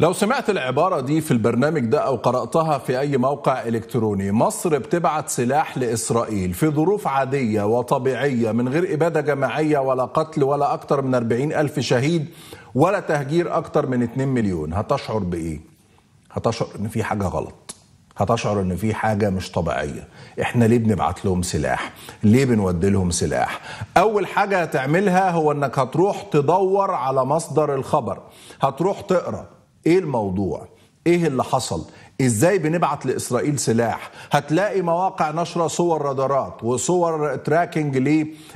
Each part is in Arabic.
لو سمعت العبارة دي في البرنامج ده أو قرأتها في أي موقع إلكتروني مصر بتبعت سلاح لإسرائيل في ظروف عادية وطبيعية من غير إبادة جماعية ولا قتل ولا أكتر من 40 ألف شهيد ولا تهجير أكتر من 2 مليون هتشعر بإيه؟ هتشعر إن في حاجة غلط هتشعر ان في حاجه مش طبيعيه احنا ليه بنبعت لهم سلاح ليه بنودي لهم سلاح اول حاجه هتعملها هو انك هتروح تدور على مصدر الخبر هتروح تقرا ايه الموضوع ايه اللي حصل ازاي بنبعت لاسرائيل سلاح هتلاقي مواقع نشره صور رادارات وصور تراكنج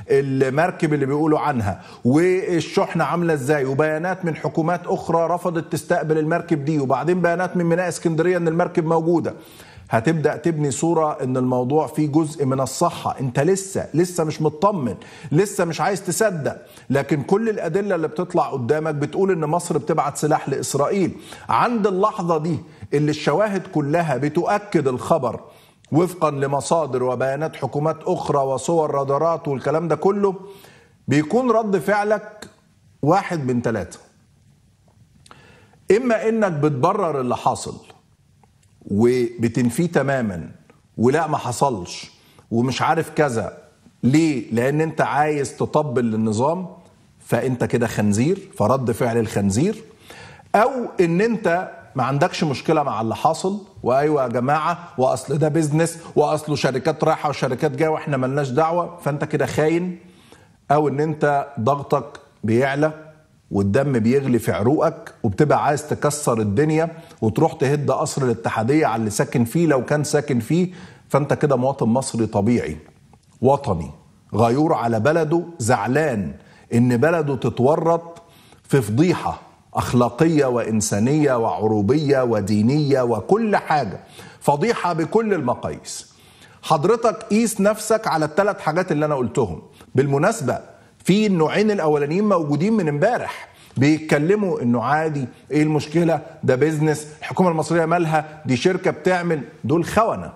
للمركب اللي بيقولوا عنها والشحنه عامله ازاي وبيانات من حكومات اخرى رفضت تستقبل المركب دي وبعدين بيانات من ميناء اسكندريه ان المركب موجوده هتبدا تبني صوره ان الموضوع فيه جزء من الصحه انت لسه لسه مش مطمن لسه مش عايز تصدق لكن كل الادله اللي بتطلع قدامك بتقول ان مصر بتبعت سلاح لاسرائيل عند اللحظه دي اللي الشواهد كلها بتؤكد الخبر وفقا لمصادر وبيانات حكومات اخرى وصور رادارات والكلام ده كله بيكون رد فعلك واحد من ثلاثه اما انك بتبرر اللي حاصل وبتنفيه تماما ولا ما حصلش ومش عارف كذا ليه؟ لأن أنت عايز تطبل للنظام فأنت كده خنزير فرد فعل الخنزير أو إن أنت ما عندكش مشكلة مع اللي حاصل وأيوة يا جماعة وأصل ده بيزنس وأصله شركات رايحة وشركات جاية وإحنا ملناش دعوة فأنت كده خاين أو إن أنت ضغطك بيعلى والدم بيغلي في عروقك وبتبقى عايز تكسر الدنيا وتروح تهد قصر الاتحاديه على اللي ساكن فيه لو كان ساكن فيه فانت كده مواطن مصري طبيعي وطني غيور على بلده زعلان ان بلده تتورط في فضيحه اخلاقيه وانسانيه وعروبيه ودينيه وكل حاجه فضيحه بكل المقاييس حضرتك قيس نفسك على الثلاث حاجات اللي انا قلتهم بالمناسبه في النوعين الاولانيين موجودين من امبارح بيتكلموا انه عادي ايه المشكله ده بيزنس الحكومه المصريه مالها دي شركه بتعمل دول خونه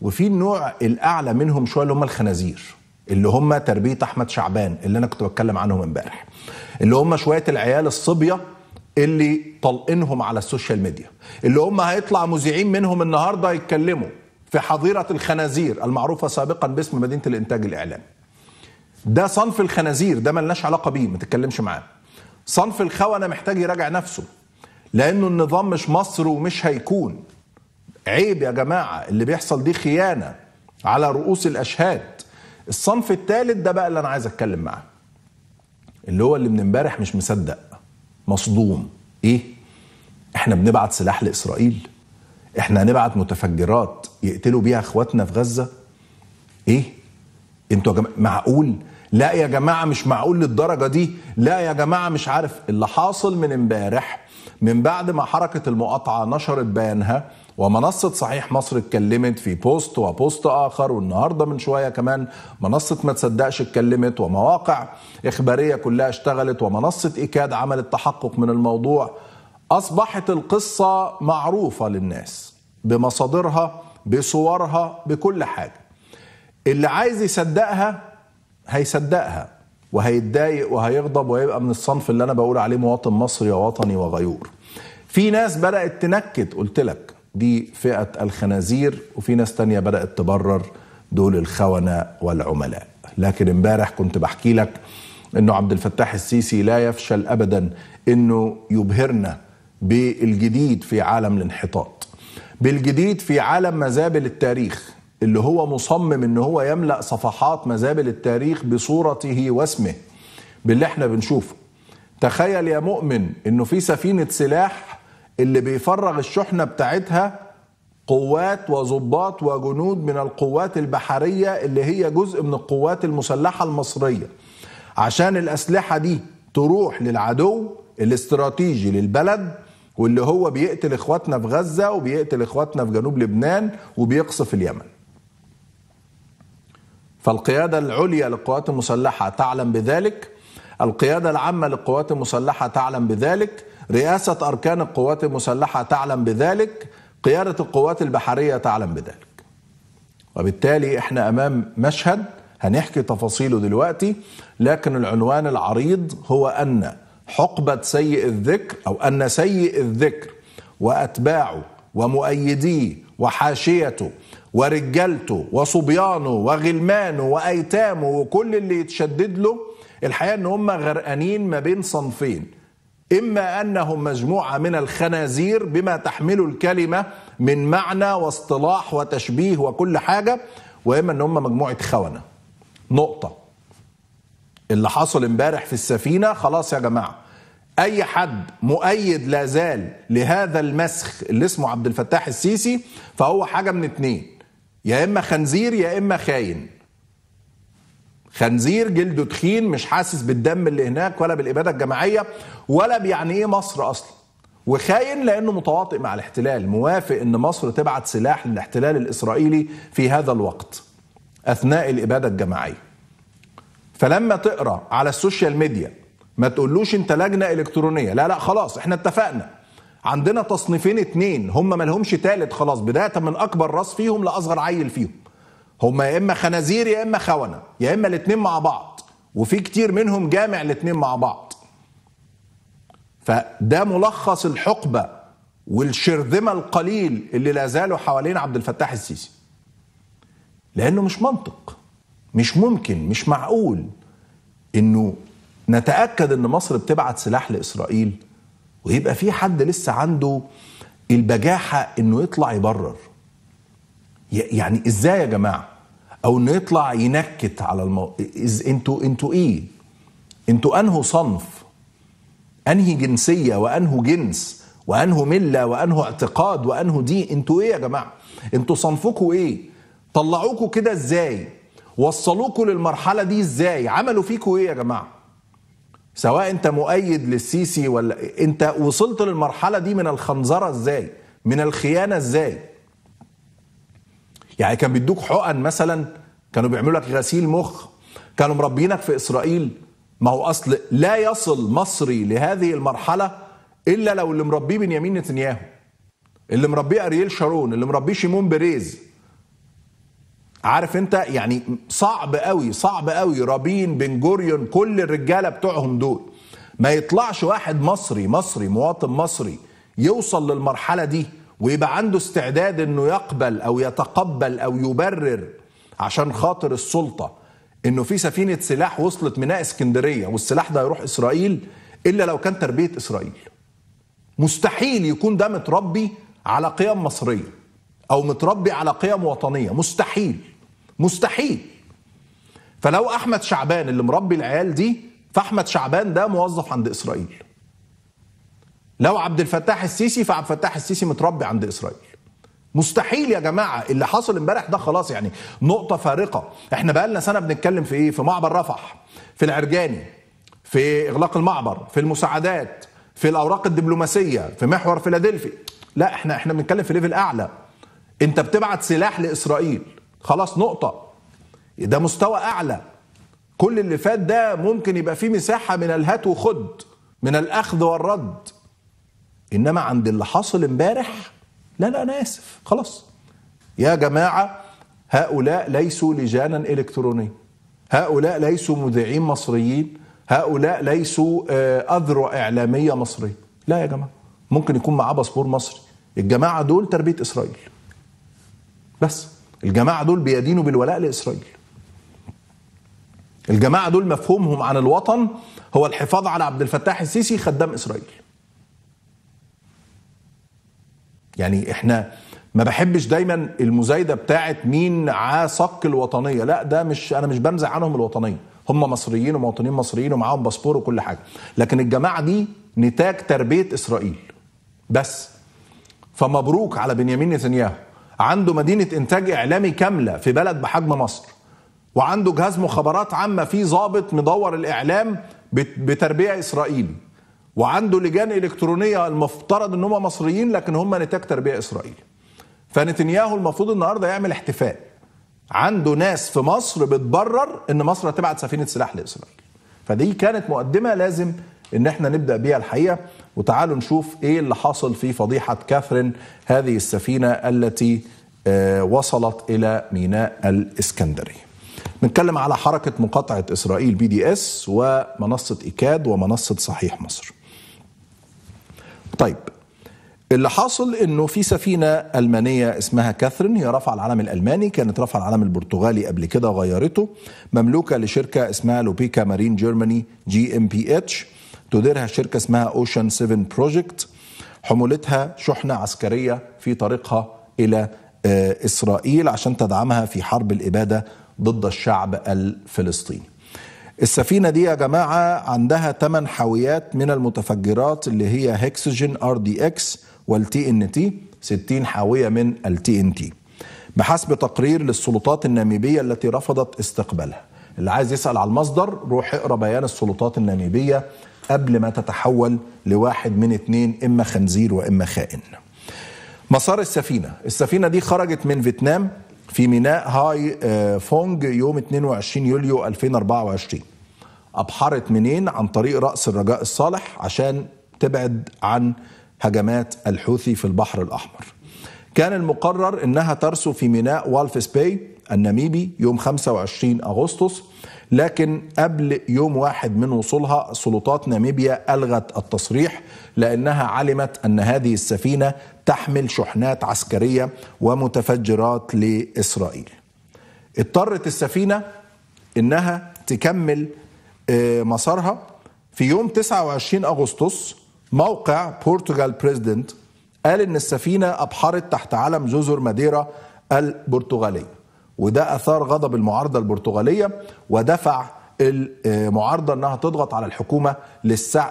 وفي النوع الاعلى منهم شويه اللي هم الخنازير اللي هم تربيه احمد شعبان اللي انا كنت بتكلم عنهم امبارح اللي هم شويه العيال الصبيه اللي طلقنهم على السوشيال ميديا اللي هم هيطلع مذيعين منهم النهارده يتكلموا في حظيره الخنازير المعروفه سابقا باسم مدينه الانتاج الاعلامي ده صنف الخنازير ده ملناش علاقه بيه ما تتكلمش معاه صنف الخونه محتاج يراجع نفسه لانه النظام مش مصر ومش هيكون عيب يا جماعه اللي بيحصل دي خيانه على رؤوس الاشهاد الصنف الثالث ده بقى اللي انا عايز اتكلم معاه اللي هو اللي من امبارح مش مصدق مصدوم ايه احنا بنبعت سلاح لاسرائيل احنا هنبعت متفجرات يقتلوا بيها اخواتنا في غزه ايه انتوا يا جماعه معقول لا يا جماعه مش معقول للدرجه دي لا يا جماعه مش عارف اللي حاصل من امبارح من بعد ما حركه المقاطعه نشرت بيانها ومنصة صحيح مصر اتكلمت في بوست وبوست آخر والنهاردة من شوية كمان منصة ما تصدقش اتكلمت ومواقع إخبارية كلها اشتغلت ومنصة إيكاد عملت تحقق من الموضوع أصبحت القصة معروفة للناس بمصادرها بصورها بكل حاجة اللي عايز يصدقها هيصدقها وهيتضايق وهيغضب وهيبقى من الصنف اللي انا بقول عليه مواطن مصري ووطني وغيور في ناس بدات تنكت قلت لك دي فئه الخنازير وفي ناس تانية بدات تبرر دول الخونه والعملاء لكن امبارح كنت بحكي لك انه عبد الفتاح السيسي لا يفشل ابدا انه يبهرنا بالجديد في عالم الانحطاط بالجديد في عالم مزابل التاريخ اللي هو مصمم ان هو يملا صفحات مزابل التاريخ بصورته واسمه باللي احنا بنشوفه تخيل يا مؤمن انه في سفينه سلاح اللي بيفرغ الشحنه بتاعتها قوات وظباط وجنود من القوات البحريه اللي هي جزء من القوات المسلحه المصريه عشان الاسلحه دي تروح للعدو الاستراتيجي للبلد واللي هو بيقتل اخواتنا في غزه وبيقتل اخواتنا في جنوب لبنان وبيقصف اليمن فالقيادة العليا للقوات المسلحة تعلم بذلك القيادة العامة للقوات المسلحة تعلم بذلك رئاسة أركان القوات المسلحة تعلم بذلك قيادة القوات البحرية تعلم بذلك وبالتالي احنا أمام مشهد هنحكي تفاصيله دلوقتي لكن العنوان العريض هو أن حقبة سيء الذكر أو أن سيء الذكر وأتباعه ومؤيديه وحاشيته ورجالته وصبيانه وغلمانه وايتامه وكل اللي يتشدد له الحقيقه ان هم غرقانين ما بين صنفين اما انهم مجموعه من الخنازير بما تحمله الكلمه من معنى واصطلاح وتشبيه وكل حاجه واما ان هم مجموعه خونه نقطه اللي حصل امبارح في السفينه خلاص يا جماعه اي حد مؤيد لا زال لهذا المسخ اللي اسمه عبد الفتاح السيسي فهو حاجه من اتنين يا اما خنزير يا اما خاين خنزير جلده تخين مش حاسس بالدم اللي هناك ولا بالاباده الجماعيه ولا بيعني ايه مصر اصلا وخاين لانه متواطئ مع الاحتلال موافق ان مصر تبعت سلاح للاحتلال الاسرائيلي في هذا الوقت اثناء الاباده الجماعيه فلما تقرا على السوشيال ميديا ما تقولوش انت لجنه الكترونيه لا لا خلاص احنا اتفقنا عندنا تصنيفين اتنين هم مالهمش تالت خلاص بدايه من اكبر راس فيهم لاصغر عيل فيهم هم يا اما خنازير يا اما خونه يا اما الاتنين مع بعض وفي كتير منهم جامع الاتنين مع بعض فده ملخص الحقبه والشرذمه القليل اللي لا زالوا حوالين عبد الفتاح السيسي لانه مش منطق مش ممكن مش معقول انه نتاكد ان مصر بتبعت سلاح لاسرائيل ويبقى في حد لسه عنده البجاحه انه يطلع يبرر يعني ازاي يا جماعه او انه يطلع ينكت على المو... إز... انتوا انتوا ايه انتوا انهو صنف انهي جنسيه وانهو جنس وانهو مله وانهو اعتقاد وانهو دين انتوا ايه يا جماعه انتوا صنفكوا ايه طلعوكوا كده ازاي وصلوكوا للمرحله دي ازاي عملوا فيكوا ايه يا جماعه سواء انت مؤيد للسيسي ولا انت وصلت للمرحله دي من الخنزره ازاي من الخيانه ازاي يعني كان بيدوك حقن مثلا كانوا بيعملوا لك غسيل مخ كانوا مربينك في اسرائيل ما هو اصل لا يصل مصري لهذه المرحله الا لو اللي مربيه بنيامين نتنياهو اللي مربيه ارييل شارون اللي مربيه شيمون بيريز عارف انت يعني صعب قوي صعب قوي رابين بن جوريون كل الرجاله بتوعهم دول ما يطلعش واحد مصري مصري مواطن مصري يوصل للمرحله دي ويبقى عنده استعداد انه يقبل او يتقبل او يبرر عشان خاطر السلطه انه في سفينه سلاح وصلت ميناء اسكندريه والسلاح ده هيروح اسرائيل الا لو كان تربيه اسرائيل مستحيل يكون ده متربي على قيم مصريه او متربي على قيم وطنيه مستحيل مستحيل فلو احمد شعبان اللي مربي العيال دي فاحمد شعبان ده موظف عند اسرائيل لو عبد الفتاح السيسي فعبد الفتاح السيسي متربي عند اسرائيل مستحيل يا جماعه اللي حصل امبارح ده خلاص يعني نقطه فارقه احنا بقالنا سنه بنتكلم في ايه في معبر رفح في العرجاني في اغلاق المعبر في المساعدات في الاوراق الدبلوماسيه في محور فيلادلفي لا احنا احنا بنتكلم في ليفل اعلى انت بتبعت سلاح لاسرائيل خلاص نقطه ده مستوى اعلى كل اللي فات ده ممكن يبقى فيه مساحه من الهات وخد من الاخذ والرد انما عند اللي حصل امبارح لا لا انا اسف خلاص يا جماعه هؤلاء ليسوا لجانا الكترونيه هؤلاء ليسوا مذيعين مصريين هؤلاء ليسوا آه، اذرع اعلاميه مصريه لا يا جماعه ممكن يكون معاه باسبور مصري الجماعه دول تربيه اسرائيل بس الجماعة دول بيدينوا بالولاء لإسرائيل الجماعة دول مفهومهم عن الوطن هو الحفاظ على عبد الفتاح السيسي خدام إسرائيل يعني احنا ما بحبش دايما المزايده بتاعت مين عاصق الوطنيه لا ده مش انا مش بمزح عنهم الوطنيه هم مصريين ومواطنين مصريين ومعاهم باسبور وكل حاجه لكن الجماعه دي نتاج تربيه اسرائيل بس فمبروك على بنيامين نتنياهو عنده مدينه انتاج اعلامي كامله في بلد بحجم مصر وعنده جهاز مخابرات عامه فيه ضابط مدور الاعلام بتربيع اسرائيل وعنده لجان الكترونيه المفترض ان هم مصريين لكن هم نتاج تربيع اسرائيلي فنتنياهو المفروض النهارده يعمل احتفاء عنده ناس في مصر بتبرر ان مصر هتبعت سفينه سلاح لاسرائيل فدي كانت مقدمه لازم ان احنا نبدا بيها الحقيقه وتعالوا نشوف ايه اللي حصل في فضيحه كاثرين هذه السفينه التي آه، وصلت الى ميناء الاسكندريه. بنتكلم على حركه مقاطعه اسرائيل بي دي اس ومنصه ايكاد ومنصه صحيح مصر. طيب اللي حاصل انه في سفينه المانيه اسمها كاثرين هي رفع العلم الالماني كانت رفع العلم البرتغالي قبل كده غيرته مملوكه لشركه اسمها لوبيكا مارين جيرماني جي ام بي اتش تديرها شركة اسمها أوشن 7 بروجكت حمولتها شحنة عسكرية في طريقها إلى آه، إسرائيل عشان تدعمها في حرب الإبادة ضد الشعب الفلسطيني السفينة دي يا جماعة عندها 8 حاويات من المتفجرات اللي هي هيكسجين ار دي اكس والتي ان تي 60 حاوية من التي ان تي بحسب تقرير للسلطات الناميبية التي رفضت استقبالها اللي عايز يسال على المصدر روح اقرا بيان السلطات الناميبيه قبل ما تتحول لواحد من اتنين اما خنزير واما خائن. مسار السفينه، السفينه دي خرجت من فيتنام في ميناء هاي آه، فونج يوم 22 يوليو 2024. ابحرت منين عن طريق راس الرجاء الصالح عشان تبعد عن هجمات الحوثي في البحر الاحمر. كان المقرر انها ترسو في ميناء والفيس باي الناميبي يوم 25 اغسطس لكن قبل يوم واحد من وصولها سلطات ناميبيا الغت التصريح لانها علمت ان هذه السفينه تحمل شحنات عسكريه ومتفجرات لاسرائيل. اضطرت السفينه انها تكمل آه، مسارها في يوم 29 اغسطس موقع بورتغال بريزدنت قال إن السفينة أبحرت تحت علم جزر ماديرا البرتغالية وده أثار غضب المعارضة البرتغالية ودفع المعارضة أنها تضغط على الحكومة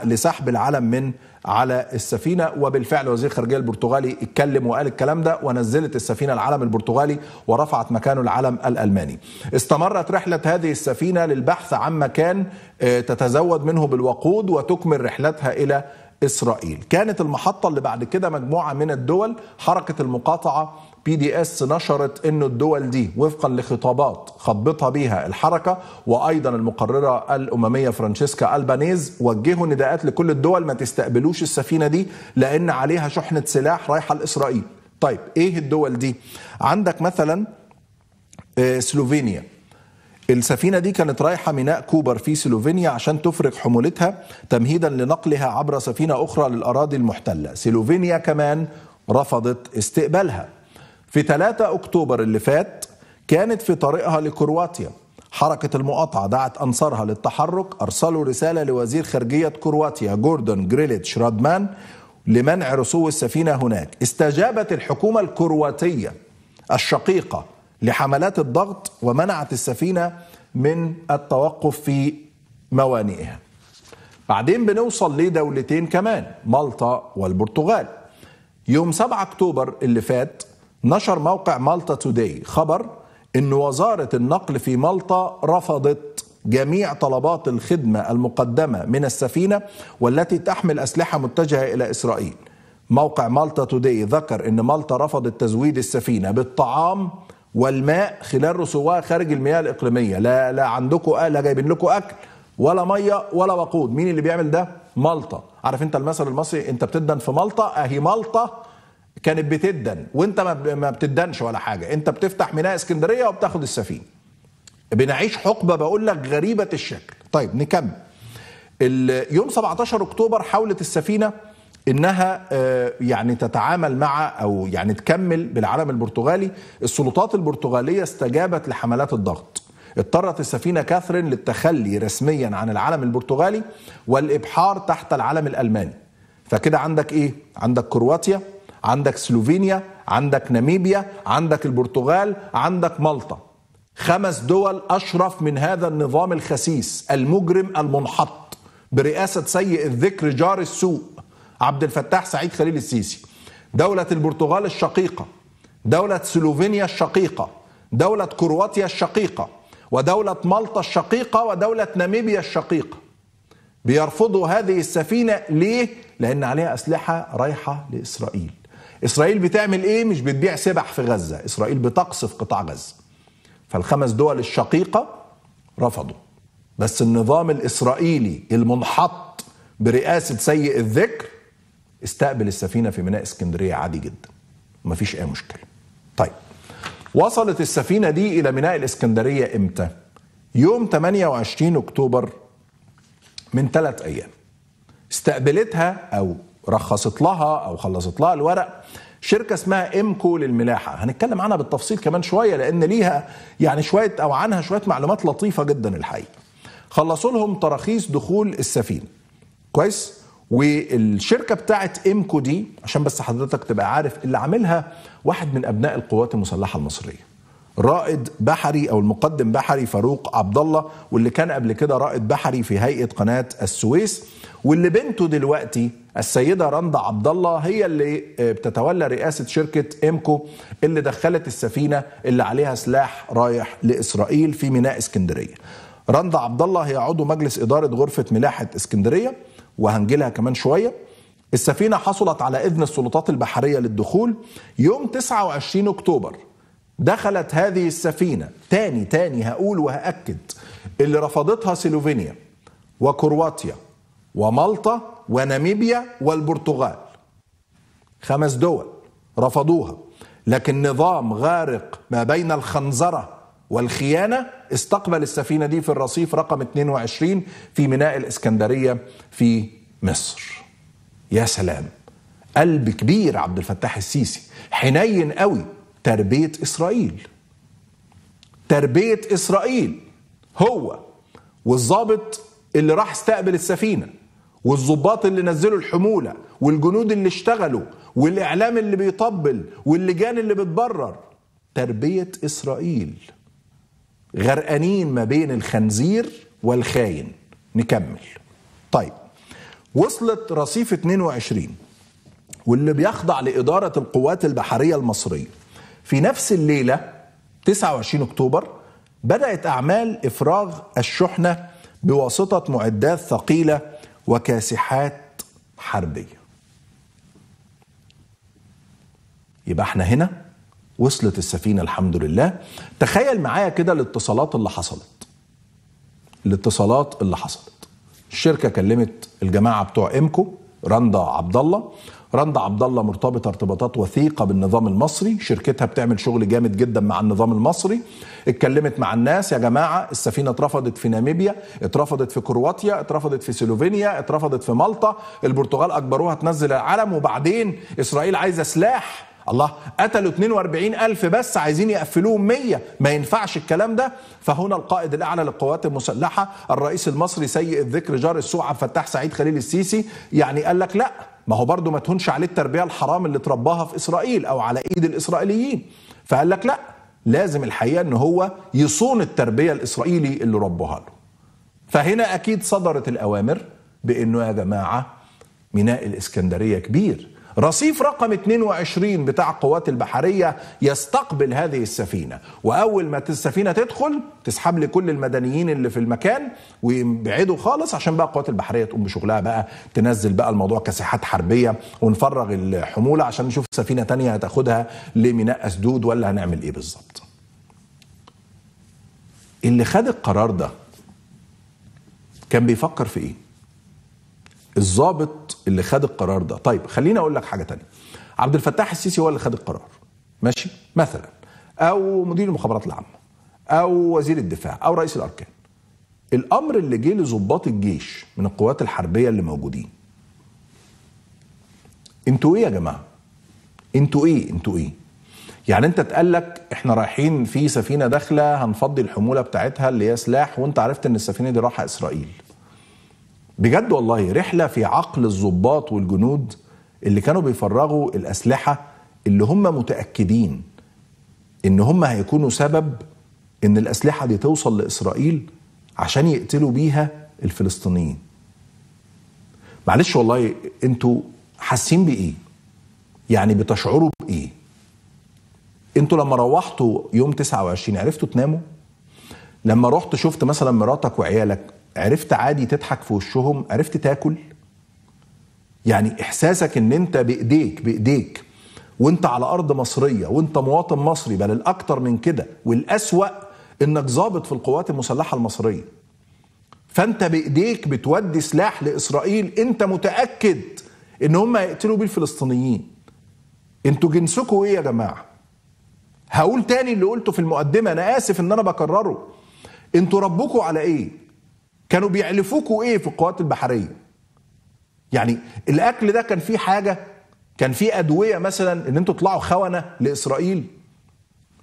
لسحب العلم من على السفينة وبالفعل وزير الخارجية البرتغالي اتكلم وقال الكلام ده ونزلت السفينة العلم البرتغالي ورفعت مكانه العلم الألماني استمرت رحلة هذه السفينة للبحث عن مكان آه، تتزود منه بالوقود وتكمل رحلتها إلى اسرائيل كانت المحطه اللي بعد كده مجموعه من الدول حركه المقاطعه بي دي اس نشرت انه الدول دي وفقا لخطابات خبطها بيها الحركه وايضا المقرره الامميه فرانشيسكا البانيز وجهوا نداءات لكل الدول ما تستقبلوش السفينه دي لان عليها شحنه سلاح رايحه لاسرائيل. طيب ايه الدول دي؟ عندك مثلا آه، سلوفينيا السفينة دي كانت رايحة ميناء كوبر في سلوفينيا عشان تفرق حمولتها تمهيدا لنقلها عبر سفينة أخرى للأراضي المحتلة سلوفينيا كمان رفضت استقبالها في 3 أكتوبر اللي فات كانت في طريقها لكرواتيا حركة المقاطعة دعت أنصارها للتحرك أرسلوا رسالة لوزير خارجية كرواتيا جوردون جريليتش رادمان لمنع رسو السفينة هناك استجابت الحكومة الكرواتية الشقيقة لحملات الضغط ومنعت السفينه من التوقف في موانئها. بعدين بنوصل لدولتين كمان مالطا والبرتغال. يوم 7 اكتوبر اللي فات نشر موقع مالطا توداي خبر ان وزاره النقل في مالطا رفضت جميع طلبات الخدمه المقدمه من السفينه والتي تحمل اسلحه متجهه الى اسرائيل. موقع مالطا توداي ذكر ان مالطا رفضت تزويد السفينه بالطعام والماء خلال رسوها خارج المياه الاقليميه لا لا عندكم لا جايبين لكم اكل ولا ميه ولا وقود مين اللي بيعمل ده مالطا عارف انت المثل المصري انت بتدن في مالطا اهي مالطا كانت بتدن وانت ما بتدنش ولا حاجه انت بتفتح ميناء اسكندريه وبتاخد السفينه بنعيش حقبه بقول لك غريبه الشكل طيب نكمل يوم 17 اكتوبر حاولت السفينه انها آه، يعني تتعامل مع او يعني تكمل بالعلم البرتغالي السلطات البرتغاليه استجابت لحملات الضغط اضطرت السفينه كاثرين للتخلي رسميا عن العلم البرتغالي والابحار تحت العلم الالماني فكده عندك ايه عندك كرواتيا عندك سلوفينيا عندك ناميبيا عندك البرتغال عندك مالطا خمس دول اشرف من هذا النظام الخسيس المجرم المنحط برئاسه سيء الذكر جار السوء عبد الفتاح سعيد خليل السيسي دولة البرتغال الشقيقة دولة سلوفينيا الشقيقة دولة كرواتيا الشقيقة ودولة مالطا الشقيقة ودولة ناميبيا الشقيقة بيرفضوا هذه السفينة ليه؟ لأن عليها أسلحة رايحة لإسرائيل إسرائيل بتعمل إيه؟ مش بتبيع سبح في غزة إسرائيل بتقصف قطاع غزة فالخمس دول الشقيقة رفضوا بس النظام الإسرائيلي المنحط برئاسة سيء الذكر استقبل السفينه في ميناء اسكندريه عادي جدا مفيش اي مشكله طيب وصلت السفينه دي الى ميناء الاسكندريه امتى يوم 28 اكتوبر من ثلاث ايام استقبلتها او رخصت لها او خلصت لها الورق شركه اسمها امكو للملاحه هنتكلم عنها بالتفصيل كمان شويه لان ليها يعني شويه او عنها شويه معلومات لطيفه جدا الحقيقه خلصوا لهم تراخيص دخول السفينه كويس والشركه بتاعت امكو دي عشان بس حضرتك تبقى عارف اللي عاملها واحد من ابناء القوات المسلحه المصريه رائد بحري او المقدم بحري فاروق عبد الله واللي كان قبل كده رائد بحري في هيئه قناه السويس واللي بنته دلوقتي السيده رندا عبد الله هي اللي آه، بتتولى رئاسه شركه امكو اللي دخلت السفينه اللي عليها سلاح رايح لاسرائيل في ميناء اسكندريه. رندا عبد الله هي عضو مجلس اداره غرفه ملاحه اسكندريه وهنجي لها كمان شويه السفينه حصلت على اذن السلطات البحريه للدخول يوم 29 اكتوبر دخلت هذه السفينه تاني تاني هقول وهاكد اللي رفضتها سلوفينيا وكرواتيا ومالطا وناميبيا والبرتغال خمس دول رفضوها لكن نظام غارق ما بين الخنزره والخيانة استقبل السفينة دي في الرصيف رقم 22 في ميناء الإسكندرية في مصر يا سلام قلب كبير عبد الفتاح السيسي حنين قوي تربية إسرائيل تربية إسرائيل هو والظابط اللي راح استقبل السفينة والظباط اللي نزلوا الحمولة والجنود اللي اشتغلوا والإعلام اللي بيطبل واللجان اللي بتبرر تربية إسرائيل غرقانين ما بين الخنزير والخاين نكمل طيب وصلت رصيف 22 واللي بيخضع لإدارة القوات البحرية المصرية في نفس الليلة 29 أكتوبر بدأت أعمال إفراغ الشحنة بواسطة معدات ثقيلة وكاسحات حربية يبقى احنا هنا وصلت السفينه الحمد لله تخيل معايا كده الاتصالات اللي حصلت الاتصالات اللي حصلت الشركه كلمت الجماعه بتوع امكو رندا عبد الله رندا عبد الله مرتبطه ارتباطات وثيقه بالنظام المصري شركتها بتعمل شغل جامد جدا مع النظام المصري اتكلمت مع الناس يا جماعه السفينه اترفضت في ناميبيا اترفضت في كرواتيا اترفضت في سلوفينيا اترفضت في مالطا البرتغال اجبروها تنزل العلم وبعدين اسرائيل عايزه سلاح الله قتلوا 42 ألف بس عايزين يقفلوهم 100 ما ينفعش الكلام ده فهنا القائد الأعلى للقوات المسلحة الرئيس المصري سيء الذكر جار السوء عبد الفتاح سعيد خليل السيسي يعني قال لك لا ما هو برضه ما تهونش عليه التربية الحرام اللي ترباها في إسرائيل أو على إيد الإسرائيليين فقال لك لا لازم الحقيقة أن هو يصون التربية الإسرائيلي اللي ربها له فهنا أكيد صدرت الأوامر بأنه يا جماعة ميناء الإسكندرية كبير رصيف رقم 22 بتاع القوات البحرية يستقبل هذه السفينة وأول ما السفينة تدخل تسحب لي كل المدنيين اللي في المكان ويبعدوا خالص عشان بقى القوات البحرية تقوم بشغلها بقى تنزل بقى الموضوع كساحات حربية ونفرغ الحمولة عشان نشوف سفينة تانية هتاخدها لميناء أسدود ولا هنعمل إيه بالظبط اللي خد القرار ده كان بيفكر في ايه الظابط اللي خد القرار ده طيب خليني اقول لك حاجه تانية عبد الفتاح السيسي هو اللي خد القرار ماشي مثلا او مدير المخابرات العامه او وزير الدفاع او رئيس الاركان الامر اللي جه لظباط الجيش من القوات الحربيه اللي موجودين انتوا ايه يا جماعه انتوا ايه انتوا ايه يعني انت اتقال لك احنا رايحين في سفينه داخله هنفضي الحموله بتاعتها اللي هي سلاح وانت عرفت ان السفينه دي رايحه اسرائيل بجد والله رحله في عقل الضباط والجنود اللي كانوا بيفرغوا الاسلحه اللي هم متاكدين ان هم هيكونوا سبب ان الاسلحه دي توصل لاسرائيل عشان يقتلوا بيها الفلسطينيين معلش والله انتوا حاسين بايه يعني بتشعروا بايه انتوا لما روحتوا يوم 29 عرفتوا تناموا لما رحت شفت مثلا مراتك وعيالك عرفت عادي تضحك في وشهم عرفت تاكل يعني احساسك ان انت بايديك بايديك وانت على ارض مصريه وانت مواطن مصري بل الاكتر من كده والاسوا انك ضابط في القوات المسلحه المصريه فانت بايديك بتودي سلاح لاسرائيل انت متاكد ان هم هيقتلوا بيه الفلسطينيين انتوا جنسكم ايه يا جماعه هقول تاني اللي قلته في المقدمه انا اسف ان انا بكرره انتوا ربكم على ايه كانوا بيعلفوكوا ايه في القوات البحريه يعني الاكل ده كان فيه حاجه كان فيه ادويه مثلا ان انتوا تطلعوا خونه لاسرائيل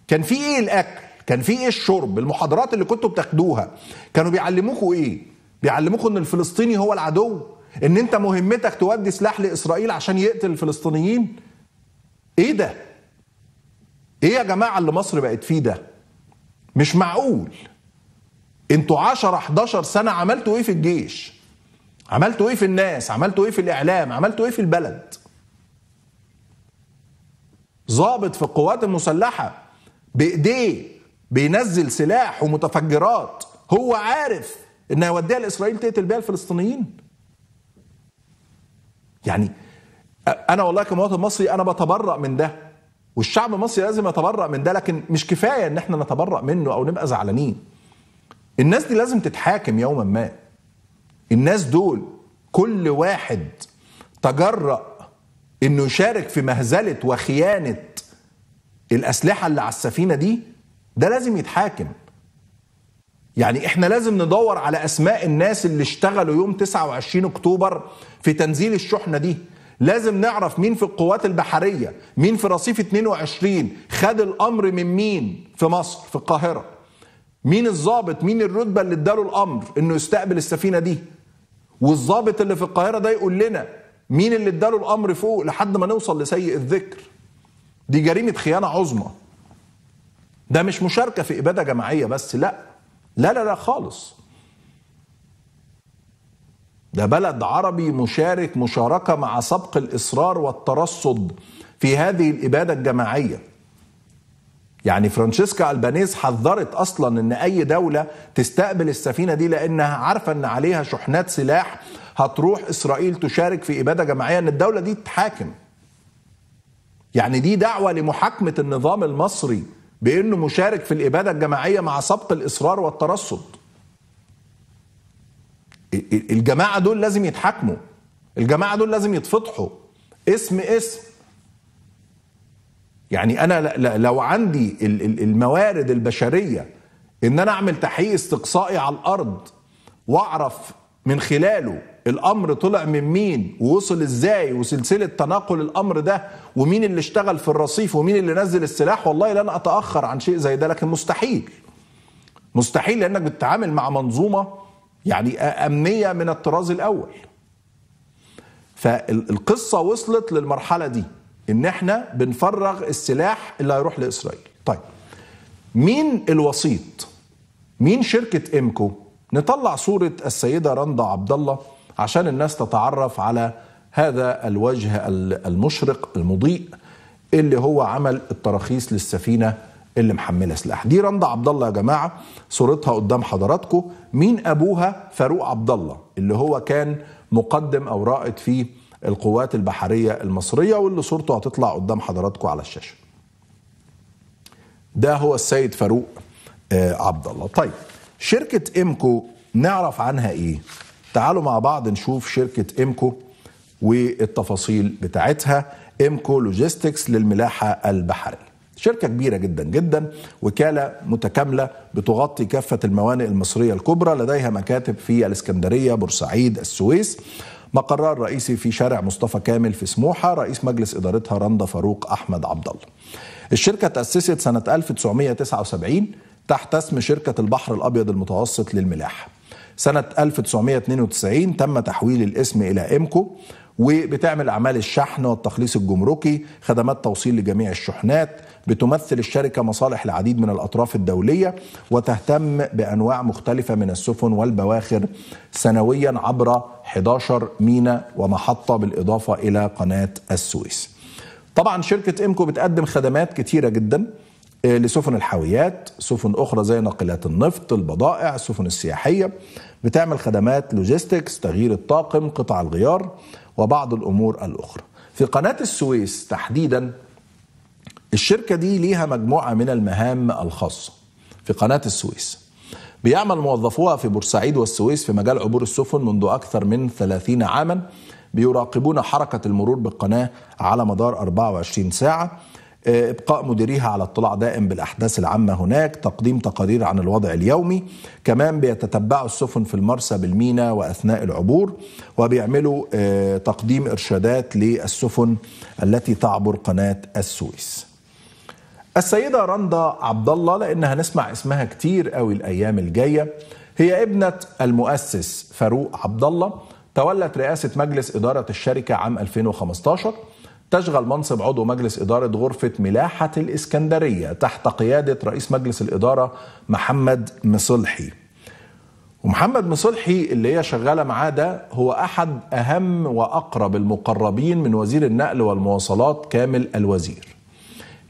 كان فيه ايه الاكل كان فيه ايه الشرب المحاضرات اللي كنتوا بتاخدوها كانوا بيعلموكوا ايه بيعلموكوا ان الفلسطيني هو العدو ان انت مهمتك تودي سلاح لاسرائيل عشان يقتل الفلسطينيين ايه ده ايه يا جماعه اللي مصر بقت فيه ده مش معقول انتوا 10 11 سنه عملتوا ايه في الجيش؟ عملتوا ايه في الناس؟ عملتوا ايه في الاعلام؟ عملتوا ايه في البلد؟ ظابط في القوات المسلحه بايديه بينزل سلاح ومتفجرات هو عارف ان هيوديها لاسرائيل تقتل بيها الفلسطينيين يعني انا والله كمواطن مصري انا بتبرأ من ده والشعب المصري لازم يتبرأ من ده لكن مش كفايه ان احنا نتبرأ منه او نبقى زعلانين الناس دي لازم تتحاكم يوما ما الناس دول كل واحد تجرأ انه يشارك في مهزله وخيانه الاسلحه اللي على السفينه دي ده لازم يتحاكم يعني احنا لازم ندور على اسماء الناس اللي اشتغلوا يوم 29 اكتوبر في تنزيل الشحنه دي لازم نعرف مين في القوات البحريه مين في رصيف 22 خد الامر من مين في مصر في القاهره مين الظابط مين الرتبه اللي اداله الامر انه يستقبل السفينه دي والظابط اللي في القاهره ده يقول لنا مين اللي اداله الامر فوق لحد ما نوصل لسيء الذكر دي جريمه خيانه عظمى ده مش مشاركه في اباده جماعيه بس لا لا لا لا خالص ده بلد عربي مشارك مشاركه مع سبق الاصرار والترصد في هذه الاباده الجماعيه يعني فرانشيسكا البانيز حذرت اصلا ان اي دوله تستقبل السفينه دي لانها عارفه ان عليها شحنات سلاح هتروح اسرائيل تشارك في اباده جماعيه ان الدوله دي تتحاكم. يعني دي دعوه لمحاكمه النظام المصري بانه مشارك في الاباده الجماعيه مع سبق الاصرار والترصد. الجماعه دول لازم يتحاكموا. الجماعه دول لازم يتفضحوا. اسم اسم يعني انا لو عندي الموارد البشريه ان انا اعمل تحقيق استقصائي على الارض واعرف من خلاله الامر طلع من مين ووصل ازاي وسلسله تناقل الامر ده ومين اللي اشتغل في الرصيف ومين اللي نزل السلاح والله لن اتاخر عن شيء زي ده لكن مستحيل مستحيل لانك بتتعامل مع منظومه يعني امنيه من الطراز الاول فالقصه وصلت للمرحله دي ان احنا بنفرغ السلاح اللي هيروح لاسرائيل طيب مين الوسيط مين شركه امكو نطلع صوره السيده رندا عبد الله عشان الناس تتعرف على هذا الوجه المشرق المضيء اللي هو عمل التراخيص للسفينه اللي محمله سلاح دي رندا عبد الله يا جماعه صورتها قدام حضراتكم مين ابوها فاروق عبد الله اللي هو كان مقدم او رائد في القوات البحرية المصرية واللي صورته هتطلع قدام حضراتكم على الشاشة ده هو السيد فاروق آه، عبد الله طيب شركة إمكو نعرف عنها إيه تعالوا مع بعض نشوف شركة إمكو والتفاصيل بتاعتها إمكو لوجيستكس للملاحة البحرية شركة كبيرة جدا جدا وكالة متكاملة بتغطي كافة الموانئ المصرية الكبرى لديها مكاتب في الإسكندرية بورسعيد السويس مقرها الرئيسي في شارع مصطفى كامل في سموحة رئيس مجلس إدارتها رندا فاروق أحمد عبد الله الشركة تأسست سنة 1979 تحت اسم شركة البحر الأبيض المتوسط للملاحة سنة 1992 تم تحويل الاسم إلى إمكو وبتعمل أعمال الشحن والتخليص الجمركي خدمات توصيل لجميع الشحنات بتمثل الشركة مصالح العديد من الأطراف الدولية وتهتم بأنواع مختلفة من السفن والبواخر سنويا عبر 11 ميناء ومحطة بالإضافة إلى قناة السويس طبعا شركة إمكو بتقدم خدمات كتيرة جدا آه، لسفن الحاويات سفن أخرى زي ناقلات النفط البضائع السفن السياحية بتعمل خدمات لوجيستكس تغيير الطاقم قطع الغيار وبعض الامور الاخرى. في قناه السويس تحديدا الشركه دي ليها مجموعه من المهام الخاصه في قناه السويس. بيعمل موظفوها في بورسعيد والسويس في مجال عبور السفن منذ أكثر من 30 عاما بيراقبون حركة المرور بالقناة على مدار 24 ساعة ابقاء مديريها على اطلاع دائم بالاحداث العامه هناك تقديم تقارير عن الوضع اليومي كمان بيتتبعوا السفن في المرسى بالمينا واثناء العبور وبيعملوا آه، تقديم ارشادات للسفن التي تعبر قناه السويس السيده رندا عبد الله لان هنسمع اسمها كتير قوي الايام الجايه هي ابنه المؤسس فاروق عبد الله تولت رئاسه مجلس اداره الشركه عام 2015 تشغل منصب عضو مجلس إدارة غرفة ملاحة الإسكندرية تحت قيادة رئيس مجلس الإدارة محمد مصلحي ومحمد مصلحي اللي هي شغالة معاه ده هو أحد أهم وأقرب المقربين من وزير النقل والمواصلات كامل الوزير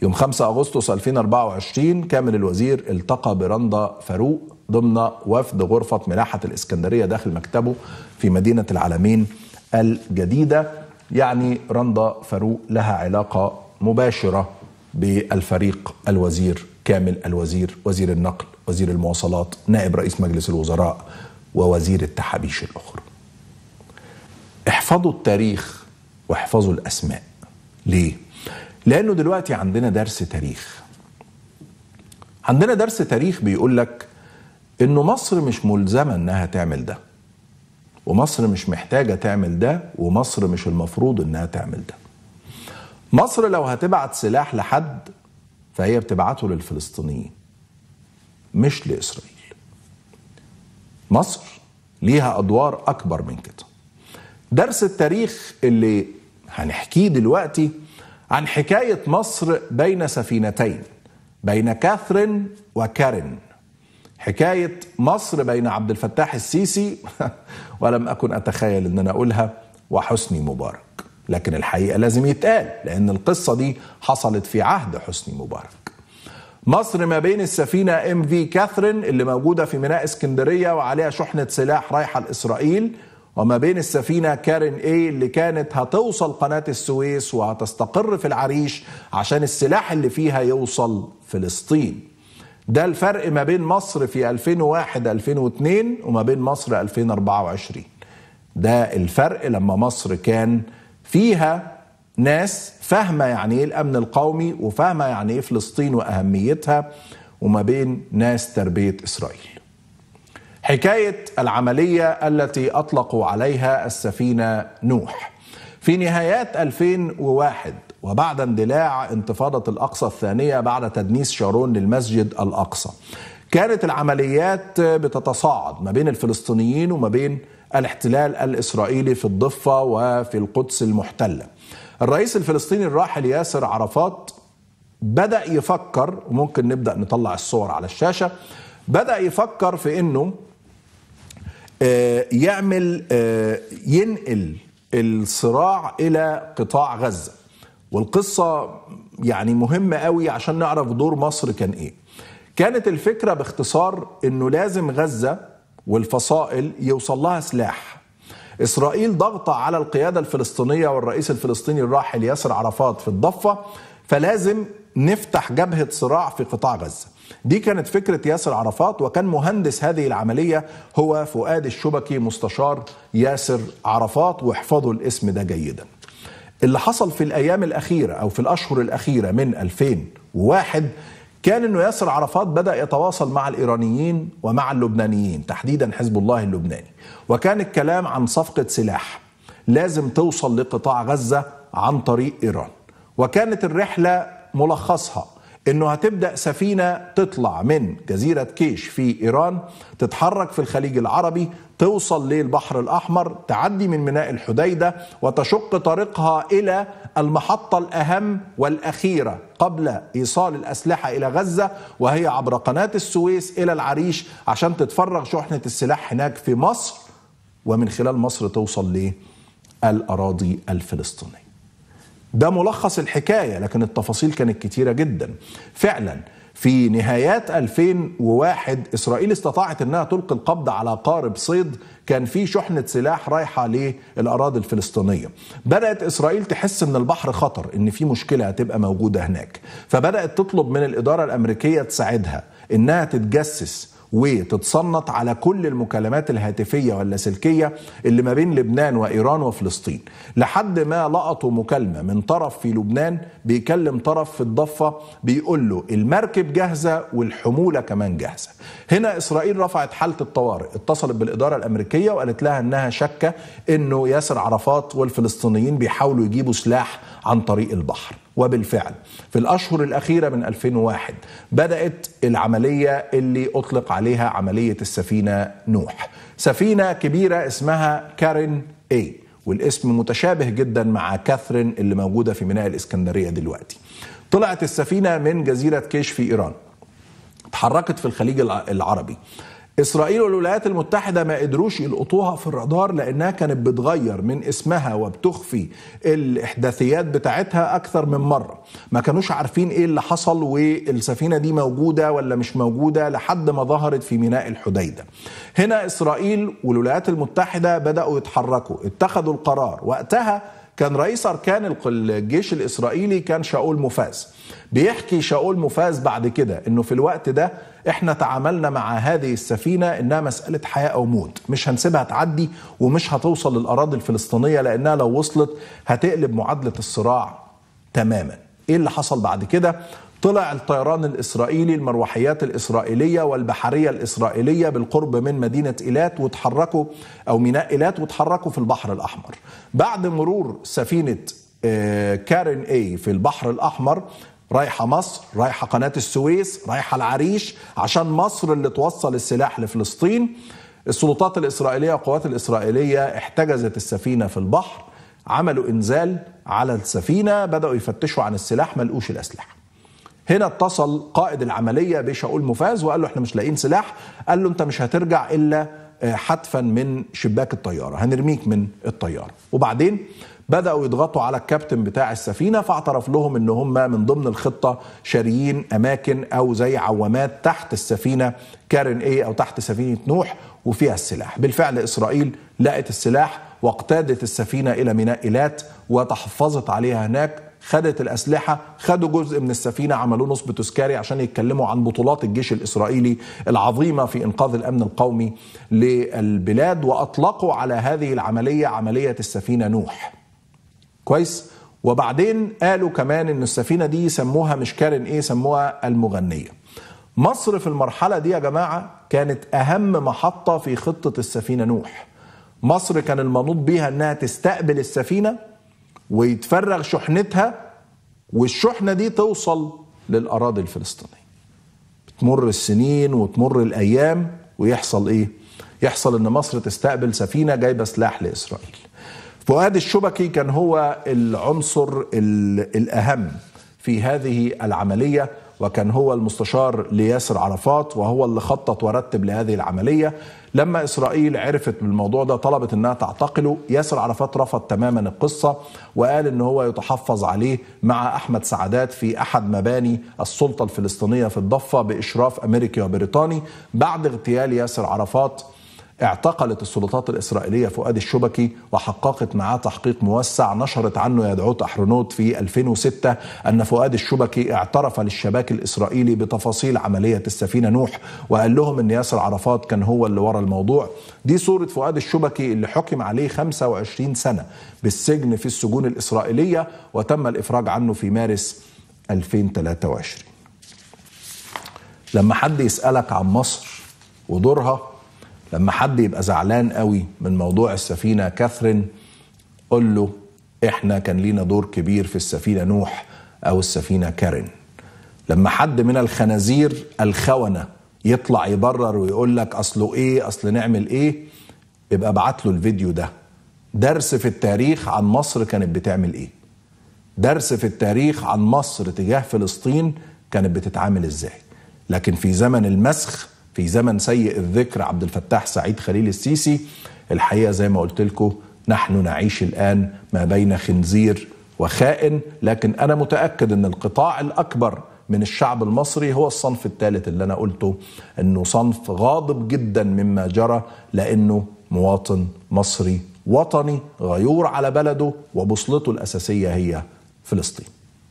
يوم 5 أغسطس 2024 كامل الوزير التقى برندا فاروق ضمن وفد غرفة ملاحة الإسكندرية داخل مكتبه في مدينة العالمين الجديدة يعني رندا فاروق لها علاقة مباشرة بالفريق الوزير كامل الوزير وزير النقل وزير المواصلات نائب رئيس مجلس الوزراء ووزير التحابيش الأخرى احفظوا التاريخ واحفظوا الأسماء ليه؟ لأنه دلوقتي عندنا درس تاريخ عندنا درس تاريخ بيقول لك إنه مصر مش ملزمة إنها تعمل ده ومصر مش محتاجة تعمل ده ومصر مش المفروض انها تعمل ده مصر لو هتبعت سلاح لحد فهي بتبعته للفلسطينيين مش لإسرائيل مصر ليها أدوار أكبر من كده درس التاريخ اللي هنحكيه دلوقتي عن حكاية مصر بين سفينتين بين كاثرين وكارين حكاية مصر بين عبد الفتاح السيسي ولم أكن أتخيل أن أنا أقولها وحسني مبارك لكن الحقيقة لازم يتقال لأن القصة دي حصلت في عهد حسني مبارك مصر ما بين السفينة ام في كاثرين اللي موجودة في ميناء اسكندرية وعليها شحنة سلاح رايحة لإسرائيل وما بين السفينة كارين اي اللي كانت هتوصل قناة السويس وهتستقر في العريش عشان السلاح اللي فيها يوصل فلسطين ده الفرق ما بين مصر في 2001 2002 وما بين مصر 2024 ده الفرق لما مصر كان فيها ناس فاهمه يعني ايه الامن القومي وفاهمه يعني ايه فلسطين واهميتها وما بين ناس تربيه اسرائيل. حكايه العمليه التي اطلقوا عليها السفينه نوح. في نهايات 2001 وبعد اندلاع انتفاضة الأقصى الثانية بعد تدنيس شارون للمسجد الأقصى كانت العمليات بتتصاعد ما بين الفلسطينيين وما بين الاحتلال الإسرائيلي في الضفة وفي القدس المحتلة الرئيس الفلسطيني الراحل ياسر عرفات بدأ يفكر ممكن نبدأ نطلع الصور على الشاشة بدأ يفكر في أنه آه، يعمل آه، ينقل الصراع إلى قطاع غزة والقصة يعني مهمة قوي عشان نعرف دور مصر كان إيه كانت الفكرة باختصار إنه لازم غزة والفصائل يوصل لها سلاح إسرائيل ضغطة على القيادة الفلسطينية والرئيس الفلسطيني الراحل ياسر عرفات في الضفة فلازم نفتح جبهة صراع في قطاع غزة دي كانت فكرة ياسر عرفات وكان مهندس هذه العملية هو فؤاد الشبكي مستشار ياسر عرفات واحفظوا الاسم ده جيداً اللي حصل في الايام الاخيره او في الاشهر الاخيره من 2001 كان انه ياسر عرفات بدا يتواصل مع الايرانيين ومع اللبنانيين تحديدا حزب الله اللبناني وكان الكلام عن صفقه سلاح لازم توصل لقطاع غزه عن طريق ايران وكانت الرحله ملخصها انه هتبدا سفينه تطلع من جزيره كيش في ايران تتحرك في الخليج العربي توصل للبحر الأحمر تعدي من ميناء الحديدة وتشق طريقها إلى المحطة الأهم والأخيرة قبل إيصال الأسلحة إلى غزة وهي عبر قناة السويس إلى العريش عشان تتفرغ شحنة السلاح هناك في مصر ومن خلال مصر توصل للأراضي الفلسطينية ده ملخص الحكاية لكن التفاصيل كانت كتيرة جدا فعلا في نهايات 2001 إسرائيل استطاعت أنها تلقي القبض على قارب صيد كان فيه شحنة سلاح رايحة للأراضي الفلسطينية بدأت إسرائيل تحس أن البحر خطر أن في مشكلة هتبقى موجودة هناك فبدأت تطلب من الإدارة الأمريكية تساعدها أنها تتجسس وتتصنت على كل المكالمات الهاتفية واللاسلكية اللي ما بين لبنان وإيران وفلسطين لحد ما لقطوا مكالمة من طرف في لبنان بيكلم طرف في الضفة بيقول له المركب جاهزة والحمولة كمان جاهزة هنا إسرائيل رفعت حالة الطوارئ اتصلت بالإدارة الأمريكية وقالت لها أنها شكة أنه ياسر عرفات والفلسطينيين بيحاولوا يجيبوا سلاح عن طريق البحر وبالفعل في الأشهر الأخيرة من 2001 بدأت العملية اللي أطلق عليها عملية السفينة نوح سفينة كبيرة اسمها كارين اي والاسم متشابه جدا مع كاثرين اللي موجودة في ميناء الإسكندرية دلوقتي طلعت السفينة من جزيرة كيش في إيران اتحركت في الخليج العربي اسرائيل والولايات المتحده ما قدروش يلقطوها في الرادار لانها كانت بتغير من اسمها وبتخفي الاحداثيات بتاعتها اكثر من مره ما كانوش عارفين ايه اللي حصل والسفينه دي موجوده ولا مش موجوده لحد ما ظهرت في ميناء الحديده هنا اسرائيل والولايات المتحده بداوا يتحركوا اتخذوا القرار وقتها كان رئيس أركان الجيش الإسرائيلي كان شاول مفاز بيحكي شاول مفاز بعد كده إنه في الوقت ده إحنا تعاملنا مع هذه السفينة إنها مسألة حياة أو موت مش هنسيبها تعدي ومش هتوصل للأراضي الفلسطينية لأنها لو وصلت هتقلب معادلة الصراع تماما إيه اللي حصل بعد كده طلع الطيران الإسرائيلي المروحيات الإسرائيلية والبحرية الإسرائيلية بالقرب من مدينة إيلات وتحركوا أو ميناء إيلات وتحركوا في البحر الأحمر بعد مرور سفينة آه، كارين اي في البحر الأحمر رايحة مصر رايحة قناة السويس رايحة العريش عشان مصر اللي توصل السلاح لفلسطين السلطات الإسرائيلية والقوات الإسرائيلية احتجزت السفينة في البحر عملوا إنزال على السفينة بدأوا يفتشوا عن السلاح ملقوش الأسلحة هنا اتصل قائد العمليه بشاول مفاز وقال له احنا مش لاقيين سلاح قال له انت مش هترجع الا آه، حتفا من شباك الطياره هنرميك من الطياره وبعدين بداوا يضغطوا على الكابتن بتاع السفينه فاعترف لهم ان هم من ضمن الخطه شاريين اماكن او زي عوامات تحت السفينه كارن اي او تحت سفينه نوح وفيها السلاح بالفعل اسرائيل لقت السلاح واقتادت السفينه الى ميناء ايلات وتحفظت عليها هناك خدت الاسلحه خدوا جزء من السفينه عملوا نصب تذكاري عشان يتكلموا عن بطولات الجيش الاسرائيلي العظيمه في انقاذ الامن القومي للبلاد واطلقوا على هذه العمليه عمليه السفينه نوح كويس وبعدين قالوا كمان ان السفينه دي سموها مش كارن ايه سموها المغنيه مصر في المرحله دي يا جماعه كانت اهم محطه في خطه السفينه نوح مصر كان المنوط بيها انها تستقبل السفينه ويتفرغ شحنتها والشحنه دي توصل للاراضي الفلسطينيه بتمر السنين وتمر الايام ويحصل ايه يحصل ان مصر تستقبل سفينه جايبه سلاح لاسرائيل فؤاد الشبكي كان هو العنصر الاهم في هذه العمليه وكان هو المستشار لياسر عرفات وهو اللي خطط ورتب لهذه العملية لما إسرائيل عرفت بالموضوع ده طلبت أنها تعتقله ياسر عرفات رفض تماما القصة وقال أن هو يتحفظ عليه مع أحمد سعدات في أحد مباني السلطة الفلسطينية في الضفة بإشراف أمريكي وبريطاني بعد اغتيال ياسر عرفات اعتقلت السلطات الإسرائيلية فؤاد الشبكي وحققت معاه تحقيق موسع نشرت عنه يدعوت أحرنوت في 2006 أن فؤاد الشبكي اعترف للشباك الإسرائيلي بتفاصيل عملية السفينة نوح وقال لهم أن ياسر عرفات كان هو اللي ورا الموضوع دي صورة فؤاد الشبكي اللي حكم عليه 25 سنة بالسجن في السجون الإسرائيلية وتم الإفراج عنه في مارس 2023 لما حد يسألك عن مصر ودورها لما حد يبقى زعلان قوي من موضوع السفينه كاثرين قل له احنا كان لينا دور كبير في السفينه نوح او السفينه كارين لما حد من الخنازير الخونه يطلع يبرر ويقول لك اصله ايه اصل نعمل ايه يبقى ابعت له الفيديو ده درس في التاريخ عن مصر كانت بتعمل ايه درس في التاريخ عن مصر تجاه فلسطين كانت بتتعامل ازاي لكن في زمن المسخ في زمن سيء الذكر عبد الفتاح سعيد خليل السيسي الحقيقه زي ما قلت لكم نحن نعيش الان ما بين خنزير وخائن لكن انا متاكد ان القطاع الاكبر من الشعب المصري هو الصنف الثالث اللي انا قلته انه صنف غاضب جدا مما جرى لانه مواطن مصري وطني غيور على بلده وبوصلته الاساسيه هي فلسطين